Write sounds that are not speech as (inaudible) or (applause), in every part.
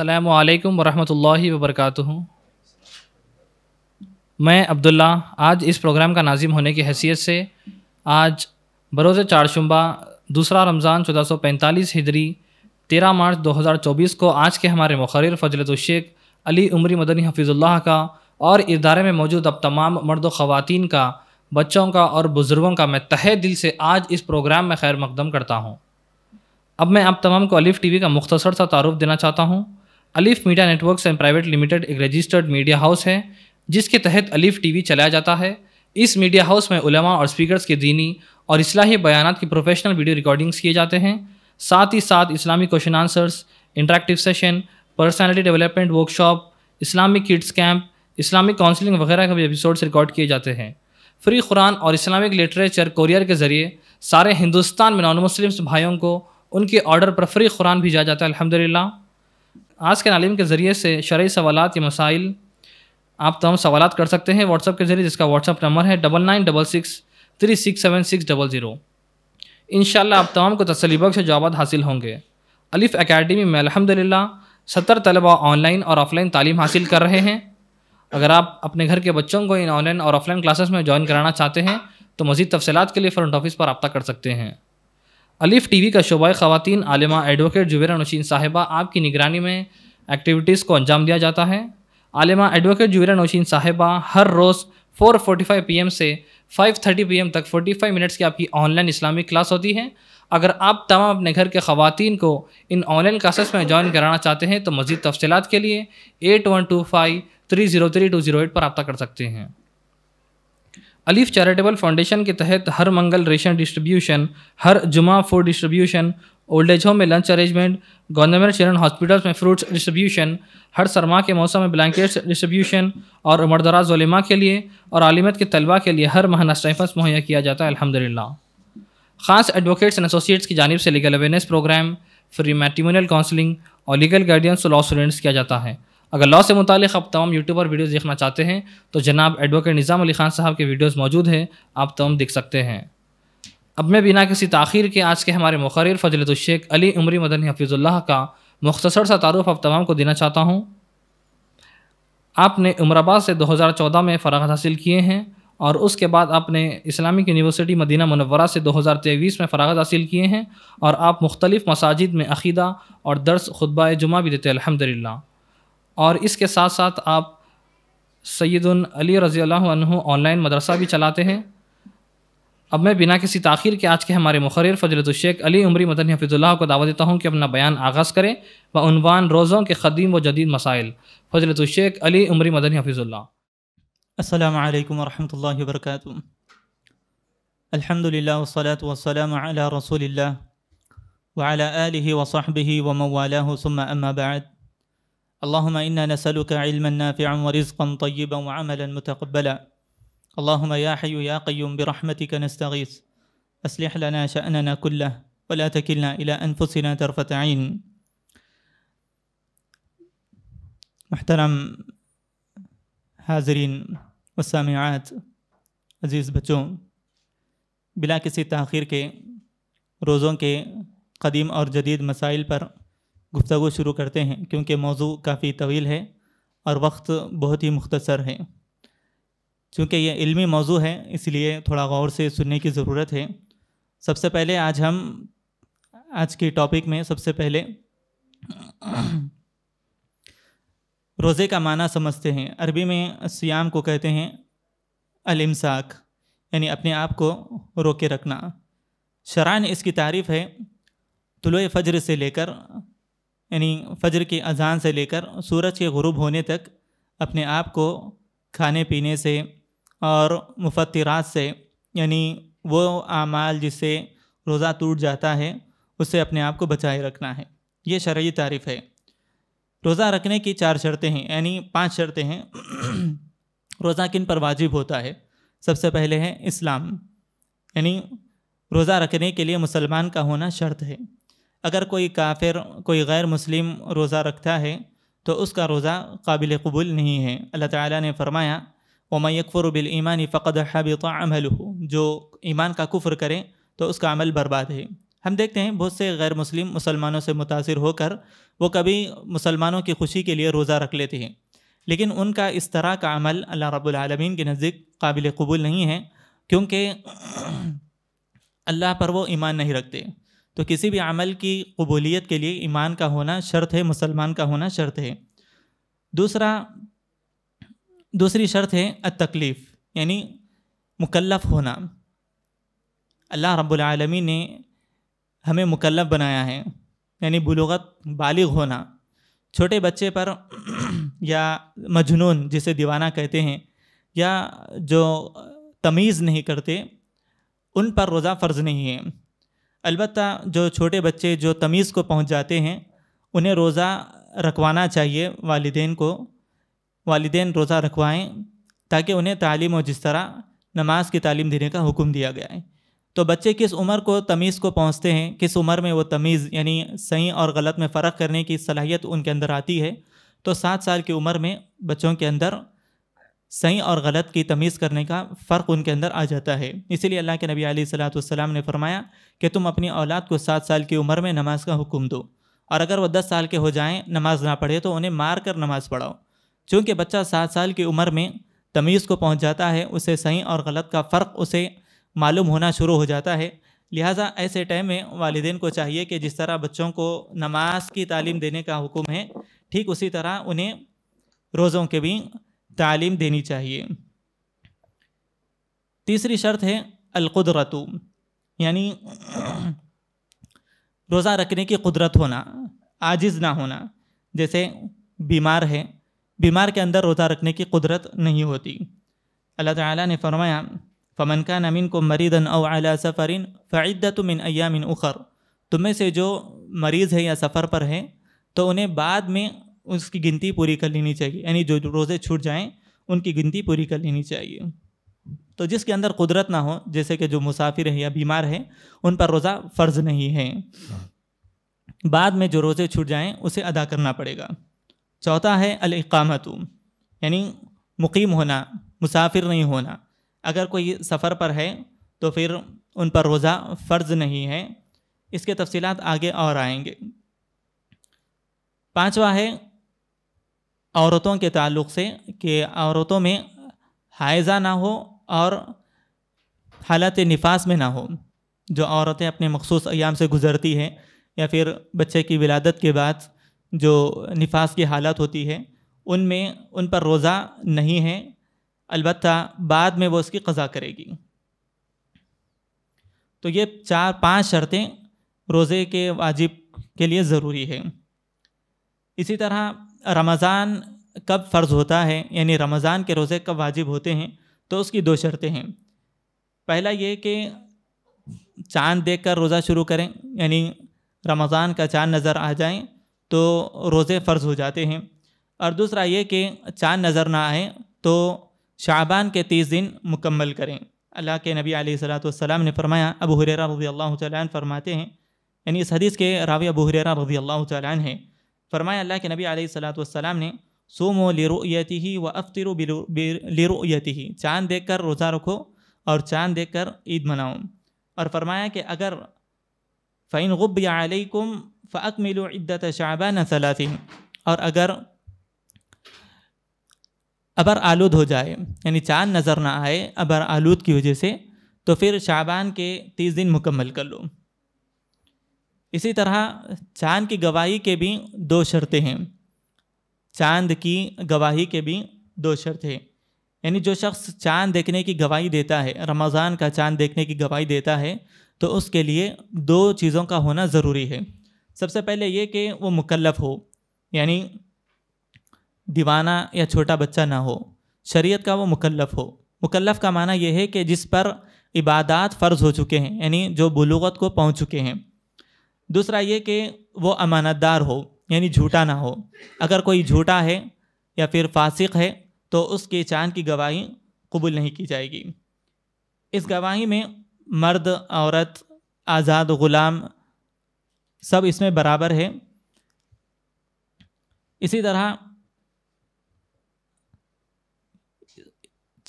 असलकम वरहमल वबरक मैं अब्दुल्ला आज इस प्रोग्राम का नाजिम होने की हैसियत से आज बरोज़ चारशुम्बा दूसरा रमज़ान चौदह सौ पैंतालीस हिजरी तेरह मार्च दो हज़ार चौबीस को आज के हमारे मुखर फजलतुशेख अली उमरी मदनी हफीज़ुल्लाह का और इदारे में मौजूद अब तमाम मर्द ख़वान का बच्चों का और बुज़ुर्गों का मैं तहे दिल से आज इस प्रोग्राम में खैर मकदम करता हूँ अब मैं आप तमाम को अलिफ वी का मुख्तसर सा तारुफ देना चाहता हूँ Alif media networks and private limited एक रजिस्टर्ड मीडिया हाउस है जिसके तहत अलीफ टीवी चलाया जाता है इस मीडिया हाउस में उलमा और स्पीकर्स के दीनी और इसलाही बयान की प्रोफेशनल वीडियो रिकॉर्डिंग्स किए जाते हैं साथ ही साथ इस्लामी question answers interactive session personality development workshop Islamic kids camp Islamic counselling वगैरह के भी एपिसोड्स रिकॉर्ड किए जाते हैं फ्री कुरान और इस्लामिक लिटरेचर कोरियर के ज़रिए सारे हिंदुस्तान में नॉन मुस्लिम्स भाइयों को उनके ऑर्डर पर फ्री कुरान भेजा जाता है अलहमदिल्ला आज के नालिम के ज़रिए से शरय सवाल या मसाइल आप तमाम सवाल कर सकते हैं व्हाट्सअप के ज़रिए जिसका व्हाट्सअप नंबर है double nine double six three six seven six double zero इन आप तमाम को तसलीबख्श जवाब हासिल होंगे अलिफ़ अकेडमी में अलहमदिल्ला सत्तर तलबा ऑनलाइन और ऑफलाइन तालीम हासिल कर रहे हैं अगर आप अपने घर के बच्चों को इन ऑनलाइन और ऑफलाइन क्लासेस में ज्वाइन कराना चाहते हैं तो मज़ीद तफसलत के लिए फ्रंट ऑफिस पर रबा कर सकते हैं अलिफ टीवी का शोबा ख़वान आलिमा एडवोकेट जुबेरा नौशीन साहिबा आपकी निगरानी में एक्टिविटीज़ को अंजाम दिया जाता है आलिमा एडवोकेट जुबेरा नौशीन साहिबा हर रोज़ 4:45 एम से 5:30 एम तक 45 मिनट्स की आपकी ऑनलाइन इस्लामिक क्लास होती है अगर आप तमाम अपने घर के ख़वान को इन ऑनलाइन क्लासेस में ज्वाइन कराना चाहते हैं तो मज़ीद तफसलत के लिए eight one two five three zero three two zero eight पर रबा कर सकते हैं अलीफ चैरिटेबल फाउंडेशन के तहत हर मंगल रेशन डिस्ट्रीब्यूशन हर जुमा food distribution old age home में lunch arrangement government children hospitals में फ्रूट्स डिस्ट्रीब्यूशन हर सरमा के मौसम में ब्लैंकेट्स डिस्ट्रीब्यूशन और मरदराज वलिमा के लिए और आलिमत के तलबा के लिए हर महाना नास्टाइफस मुहैया किया जाता है अलहमदिल्ला खास एडवोकेट्स एंड एसोसिएट्स की जानब से legal awareness programme free matrimonial counselling और लीगल गाइडेंस लॉ स्टूडेंट्स किया जाता है अगर लॉ से मुतालिक आप तमाम यूट्यूब पर वीडियोज़ देखना चाहते हैं तो जनाब एडवोकेट निज़ाम अली खान साहब के वीडियोज़ मौजूद हैं आप तमाम देख सकते हैं अब मैं बिना किसी तखिर के आज के हमारे फजलत शेख अली उमरी मदनी हफीज़ुल्ला का मुख्तसर सा तारफ़ आप तमाम को देना चाहता हूँ आपने उमराबाद से 2014 में फ़रागत हासिल किए हैं और उसके बाद आपने इस्लामिक यूनिवर्सिटी मदीना मनवरा से 2023 में फ़रागत हासिल किए हैं और आप मुख्तलिफ़ मसाजिद में अखीदा और दर्स खुतबा जुमा भी देते अलहमदिल्ला और इसके साथ साथ आप सैदुन अली रज़ी ऑनलाइन मदरसा भी चलाते हैं अब मैं बिना किसी ताखिर के आज के हमारे मुखर फजरतुशेख अली उमरी मदन हफिज़ुल्लाह को दावा देता हूँ कि अपना बयान आगाज़ करें बनवान रोज़ों के क़दीम व जदीद मसाइल फजरतुशेख अली उमरी मदन हफिज़ुल्ला अल्लाम वरहमल वर्क अलहमदिल्ला वसलात वसलाम वसाहब बाद اللهم انا نسالك علما نافعا ورزقا طيبا وعملا متقبلا اللهم يا حي يا قيوم برحمتك نستغيث اصلح لنا شاننا كله ولا تكلنا الى انفسنا طرفه عين محترم حاضرین و سامعات عزیز بچوں بلا کسی تاخیر کے روزوں کے قدیم اور جدید مسائل پر गुफ्तु शुरू करते हैं क्योंकि मौजू काफ़ी तवील है और वक्त बहुत ही मुख्तर है चूँकि यह इलमी मौजू है इसलिए थोड़ा गौर से सुनने की ज़रूरत है सबसे पहले आज हम आज के टॉपिक में सबसे पहले रोज़े का माना समझते हैं अरबी में सियाम को कहते हैं अलमसाक यानी अपने आप को रोके रखना शरान इसकी तारीफ़ है तुलो फ़जर से लेकर यानी फजर की अजान से लेकर सूरज के गुरूब होने तक अपने आप को खाने पीने से और मुफतरात से यानी वो आमाल जिससे रोज़ा टूट जाता है उससे अपने आप को बचाए रखना है ये शर्य तारीफ़ है रोज़ा रखने की चार शर्तें हैं यानी पांच शर्तें हैं (clears throat) रोज़ा किन पर वाजिब होता है सबसे पहले है इस्लाम यानी रोज़ा रखने के लिए मुसलमान का होना शर्त है अगर कोई काफिर कोई गैर मुस्लिम रोज़ा रखता है तो उसका रोज़ा काबिल कबूल नहीं है अल्लाह ताला ने फरमाया वमा बिल बिलईमान फ़क़द हबित जो ईमान का कुफ़र करे तो उसका अमल बर्बाद है हम देखते हैं बहुत से गैर मुस्लिम मुसलमानों से मुतासर होकर वो कभी मुसलमानों की खुशी के लिए रोज़ा रख लेते हैं लेकिन उनका इस तरह का अमल अल्लाह रबालमीन के नज़दीक काबिल कबूल नहीं है क्योंकि (clears throat) अल्लाह पर वो ईमान नहीं रखते तो किसी भी अमल की कबूलीत के लिए ईमान का होना शर्त है मुसलमान का होना शर्त है दूसरा दूसरी शर्त है तकलीफ़ यानी मुकल्फ होना अल्लाह रबालमी ने हमें मुकलफ़ बनाया है यानी बलोगत बालिग होना छोटे बच्चे पर (clears throat) या मजनून जिसे दीवाना कहते हैं या जो तमीज़ नहीं करते उन पर रोज़ा फ़र्ज़ नहीं है अलबत् जो छोटे बच्चे जो तमीज़ को पहुँच जाते हैं उन्हें रोज़ा रखवाना चाहिए वालदेन को वालदेन रोज़ा रखवाएँ ताकि उन्हें तालीम और जिस तरह नमाज की तालीम देने का हुक्म दिया गया है तो बच्चे किस उम्र को तमीज़ को पहुँचते हैं किस उम्र में वो तमीज़ यानी सही और गलत में फ़र्क करने की सलाहियत उनके अंदर आती है तो सात साल की उम्र में बच्चों के अंदर सही और गलत की तमीज़ करने का फ़र्क उनके अंदर आ जाता है इसीलिए अल्लाह के नबी सलाम ने फरमाया कि तुम अपनी औलाद को सात साल की उम्र में नमाज का हुक्म दो और अगर वह दस साल के हो जाएँ नमाज ना पढ़े तो उन्हें मार कर नमाज पढ़ाओ चूँकि बच्चा सात साल की उम्र में तमीज़ को पहुँच जाता है उसे सही और गलत का फ़र्क उसे मालूम होना शुरू हो जाता है लिहाजा ऐसे टाइम में वालदेन को चाहिए कि जिस तरह बच्चों को नमाज की तालीम देने का हुक्म है ठीक उसी तरह उन्हें रोज़ों के भी तालीम देनी चाहिए तीसरी शर्त है अलकुदरतु यानी रोज़ा रखने की कुदरत होना आजिज़ ना होना जैसे बीमार है बीमार के अंदर रोज़ा रखने की कुदरत नहीं होती अल्लाह ताला ने फरमाया फ़मन का नमीन को मरीदन और अला सफ़रिन फ़ैदत मिन अयामिन उखर तुम्हें से जो मरीज़ है या सफ़र पर है तो उन्हें बाद में उसकी गिनती पूरी कर लेनी चाहिए यानी जो रोज़े छूट जाएँ उनकी गिनती पूरी कर लेनी चाहिए तो जिसके अंदर कुदरत ना हो जैसे कि जो मुसाफिर है या बीमार है उन पर रोज़ा फ़र्ज नहीं है बाद में जो रोज़े छूट जाएँ उसे अदा करना पड़ेगा चौथा है अलकामत यानी मुकीम होना मुसाफिर नहीं होना अगर कोई सफ़र पर है तो फिर उन पर रोज़ा फ़र्ज नहीं है इसके तफसीत आगे और आएंगे पांचवा है औरतों के ताल्लुक से कि औरतों में हायजा ना हो और हालत निफास में ना हो जो औरतें अपने मखसूस अयाम से गुज़रती हैं या फिर बच्चे की विलादत के बाद जो निफास की हालत होती है उनमें उन पर रोज़ा नहीं है अलबत् बाद में वो उसकी कज़ा करेगी तो ये चार पांच शर्तें रोज़े के वाजिब के लिए ज़रूरी है इसी तरह रमज़ान कब फ़र्ज़ होता है यानी रमज़ान के रोज़े कब वाजिब होते हैं तो उसकी दो शर्तें हैं पहला ये कि चांद देखकर रोज़ा शुरू करें यानी रमज़ान का चांद नज़र आ जाए तो रोज़े फ़र्ज़ हो जाते हैं और दूसरा ये कि चांद नज़र ना आए तो शाबान के तीस दिन मुकम्मल करें अल्लाह के नबी सलाम ने फरमाया अबू हुरेरा रज़ी अल्लाह तैन फरमाते हैं यानी इस हदीस के रावी अबू हुरेरा रज़ी अल्लाह तैन हैं फरमाया अल्लाह के नबी सलाम ने सोमो लिरुयती ही व लिरो यती ही चाँद देख कर रोज़ा रखो और चाँद देख कर ईद मनाओ और फरमाया कि अगर फ़ैन गुब या अलैकुम फ़ाक मिलो इद्दत शाबान सलासिन और अगर अबर आलूद हो जाए यानी चाँद नज़र ना आए अबर आलूद की वजह से तो फिर शाबान के तीस दिन मुकम्मल कर लो इसी तरह चांद की गवाही के भी दो शर्तें हैं चांद की गवाही के भी दो शर्त यानी जो शख्स चांद देखने की गवाही देता है रमज़ान का चांद देखने की गवाही देता है तो उसके लिए दो चीज़ों का होना ज़रूरी है सबसे पहले ये कि वो मुकलफ़ हो यानी दीवाना या छोटा बच्चा ना हो शरीयत का वो मुकलफ़ हो मुकल्लफ का माना यह है कि जिस पर इबादात फ़र्ज़ हो चुके हैं यानी जो बलूगत को पहुँच चुके हैं दूसरा ये कि वो अमानतदार हो यानी झूठा ना हो अगर कोई झूठा है या फिर फासिक है तो उसके चांद की गवाही कबूल नहीं की जाएगी इस गवाही में मर्द औरत आज़ाद ग़ुलाम सब इसमें बराबर है इसी तरह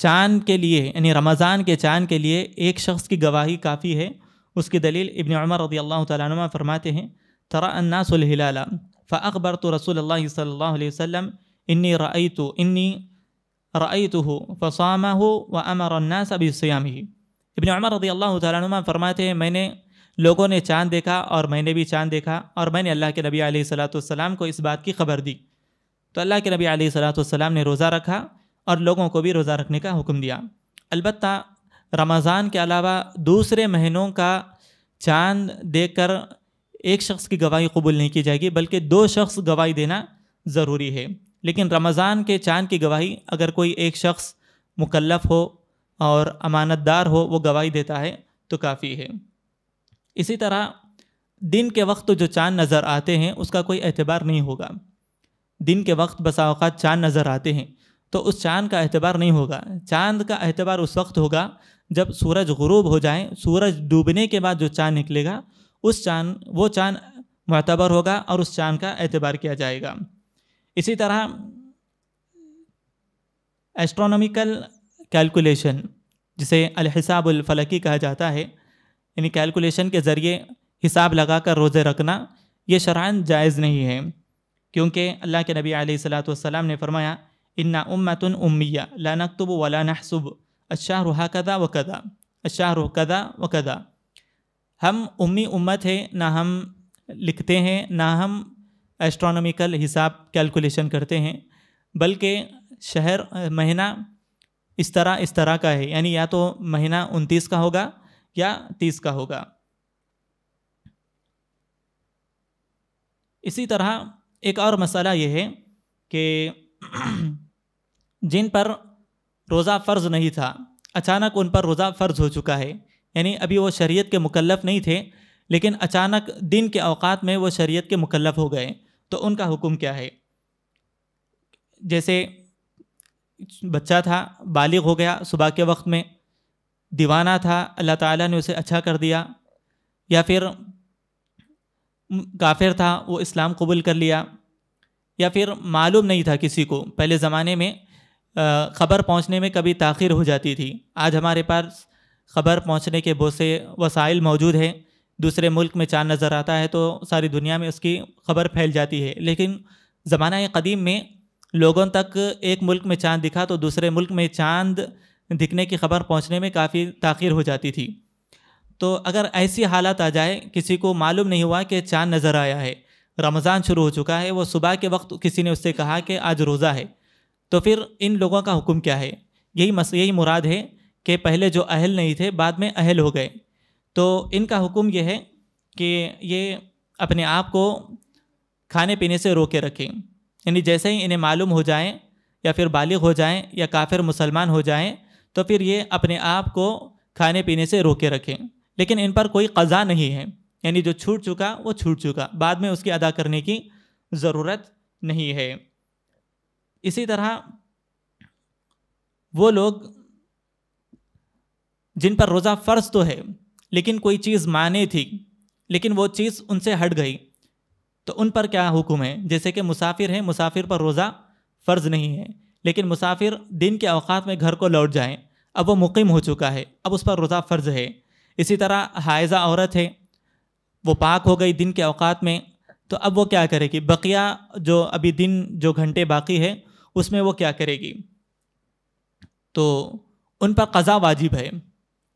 चांद के लिए यानी रमज़ान के चांद के लिए एक शख्स की गवाही काफ़ी है उसकी दलील इबन उमर रदी अल्लाह तुमा फरमाते हैं तरा अन्नासुलहिलाला फ़बर तो रसूल सल्ला इन्नी रई तो इन्नी रई तो हो फ़सामा हो व अमर अन्नास अभी सयाम ही इबन उमर रदी अल्लाह तुमा फरमाते हैं मैंने लोगों ने चाँद देखा और मैंने भी चाँद देखा और मैंने अल्लाह के नबी सलाम को इस बात की खबर दी तो अल्लाह के नबी सलाम ने रोज़ा रखा और लोगों को भी रोज़ा रखने का हुक्म दिया अलबत्ता रमज़ान के अलावा दूसरे महीनों का चांद देकर एक शख्स की गवाही कबूल नहीं की जाएगी बल्कि दो शख्स गवाही देना ज़रूरी है लेकिन रमज़ान के चांद की गवाही अगर कोई एक शख्स मुकलफ़ हो और अमानतदार हो वो गवाही देता है तो काफ़ी है इसी तरह दिन के वक्त जो चांद नज़र आते हैं उसका कोई एतबार नहीं होगा दिन के वक्त बसाओत चांद चाँद नज़र आते हैं तो उस चांद का एतबार नहीं होगा चांद का एतबार उस वक्त होगा जब सूरज गुरूब हो जाए सूरज डूबने के बाद जो चाँद निकलेगा उस चाँद वो चाँद मतबर होगा और उस चाँद का एतबार किया जाएगा इसी तरह एस्ट्रोनॉमिकल कैलकुलेशन जिसे अलहसाबलफलकी कहा जाता है यानी कैलकुलेशन के ज़रिए हिसाब लगाकर रोज़े रखना ये शरान जायज़ नहीं है क्योंकि अल्लाह के नबी आलैहिस्सलाम ने फरमाया इन्ना उम्मतुन उम्मिया ला नकतुब वला नहसुब अशाहर हाकदा व कदा अशाहर कदा व कदा हम उम्मी उम्मत है ना हम लिखते हैं ना हम एस्ट्रोनॉमिकल हिसाब कैलकुलेशन करते हैं बल्कि शहर महीना इस तरह इस तरह का है यानी या तो महीना उनतीस का होगा या तीस का होगा इसी तरह एक और मसाला ये है कि जिन पर रोज़ा फ़र्ज़ नहीं था अचानक उन पर रोज़ा फ़र्ज़ हो चुका है यानी अभी वो शरीयत के मुकलफ नहीं थे लेकिन अचानक दिन के अवकात में वो शरीयत के मुकलफ हो गए तो उनका हुक्म क्या है जैसे बच्चा था बालिग हो गया सुबह के वक्त में दीवाना था अल्लाह ताला ने उसे अच्छा कर दिया या फिर काफिर था वो इस्लाम कबूल कर लिया या फिर मालूम नहीं था किसी को पहले ज़माने में ख़बर पहुंचने में कभी ताखिर हो जाती थी आज हमारे पास ख़बर पहुंचने के बहुत से वसाइल मौजूद हैं दूसरे मुल्क में चाँद नज़र आता है तो सारी दुनिया में उसकी ख़बर फैल जाती है लेकिन ज़माना कदीम में लोगों तक एक मुल्क में चाँद दिखा तो दूसरे मुल्क में चाँद दिखने की खबर पहुंचने में काफ़ी ताखिर हो जाती थी तो अगर ऐसी हालत आ जाए किसी को मालूम नहीं हुआ कि चाँद नज़र आया है रमज़ान शुरू हो चुका है वो सुबह के वक्त किसी ने उससे कहा कि आज रोज़ा है तो फिर इन लोगों का हुक्म क्या है यही मस यही मुराद है कि पहले जो अहल नहीं थे बाद में अहल हो गए तो इनका हुक्म यह है कि ये अपने आप को खाने पीने से रोके रखें यानी जैसे ही इन्हें मालूम हो जाए या फिर बालिग हो जाएं या काफिर मुसलमान हो जाएं तो फिर ये अपने आप को खाने पीने से रोके रखें लेकिन इन पर कोई कज़ा नहीं है यानी जो छूट चुका वो छूट चुका बाद में उसकी अदा करने की ज़रूरत नहीं है इसी तरह वो लोग जिन पर रोज़ा फ़र्ज तो है लेकिन कोई चीज़ माने थी लेकिन वो चीज़ उनसे हट गई तो उन पर क्या हुक्म है जैसे कि मुसाफिर हैं मुसाफिर पर रोज़ा फ़र्ज़ नहीं है लेकिन मुसाफिर दिन के अवकात में घर को लौट जाएं अब वो मुकीम हो चुका है अब उस पर रोज़ा फ़र्ज़ है इसी तरह हायजा औरत है वो पाक हो गई दिन के अवकात में तो अब वो क्या करेगी बकिया जो अभी दिन जो घंटे बाकी है उसमें वो क्या करेगी तो उन पर कज़ा वाजिब है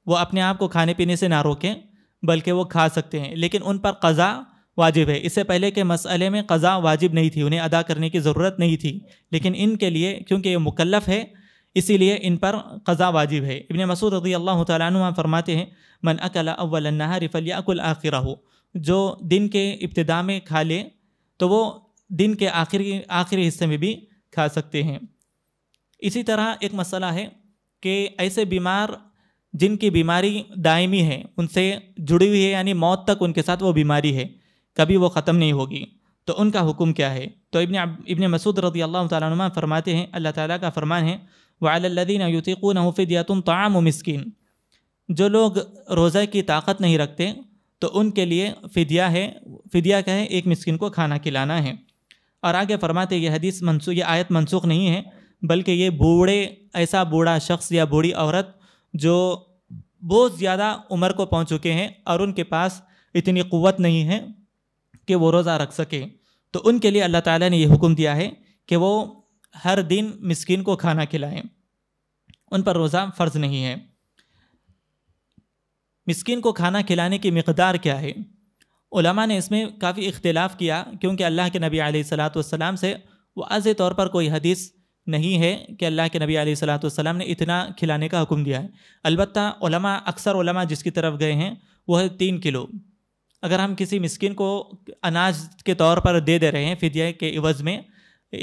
वो अपने आप को खाने पीने से ना रोकें बल्कि वो खा सकते हैं लेकिन उन पर कज़ा वाजिब है इससे पहले के मसले में कज़ा वाजिब नहीं थी उन्हें अदा करने की ज़रूरत नहीं थी लेकिन इनके लिए क्योंकि ये मुकलफ़ है इसीलिए इन पर कज़ा वाजिब है इबन मसूद रजी अल्लाह तुम फरमाते हैं मन अकल अव्वल नहार फ़लियाकुल हो जो दिन के इब्तदा में खा ले तो वो दिन के आखिरी आखिरी हिस्से में भी खा सकते हैं इसी तरह एक मसला है कि ऐसे बीमार जिनकी बीमारी दायमी है उनसे जुड़ी हुई है यानी मौत तक उनके साथ वो बीमारी है कभी वो ख़त्म नहीं होगी तो उनका हुक्म क्या है तो इबन इबन मसूद रदी अल्लाह तुमा फरमाते हैं अल्लाह ताला का फरमान है वालदीन युतिकून हफ़िदियातुम ताम मिसकिन जो लोग रोज़ा की ताकत नहीं रखते तो उनके लिए फ़िदिया है फ़िदिया क्या है एक मस्किन को खाना खिलाना है और आगे फरमाते ये हदीस मनसू ये आयत मनसूख नहीं है बल्कि ये बूढ़े ऐसा बूढ़ा शख्स या बूढ़ी औरत जो बहुत ज़्यादा उम्र को पहुँच चुके हैं और उनके पास इतनी क़वत नहीं है कि वो रोज़ा रख सकें तो उनके लिए अल्लाह ताला ने ये हुक्म दिया है कि वो हर दिन मिसकिन को खाना खिलाएं उन पर रोज़ा फ़र्ज़ नहीं है मिसकिन को खाना खिलाने की मकदार क्या है उलमा ने इसमें काफ़ी इख्तलाफ किया क्योंकि अल्लाह के नबी सलाम से वाज तौर पर कोई हदीस नहीं है कि अल्लाह के नबी आलतम ने इतना खिलाने का हुक्म दिया है अलबत् अक्सर उलमा जिसकी तरफ गए हैं वो है तीन किलो अगर हम किसी मिसकिन को अनाज के तौर पर दे दे रहे हैं फिदिया के इवज़ में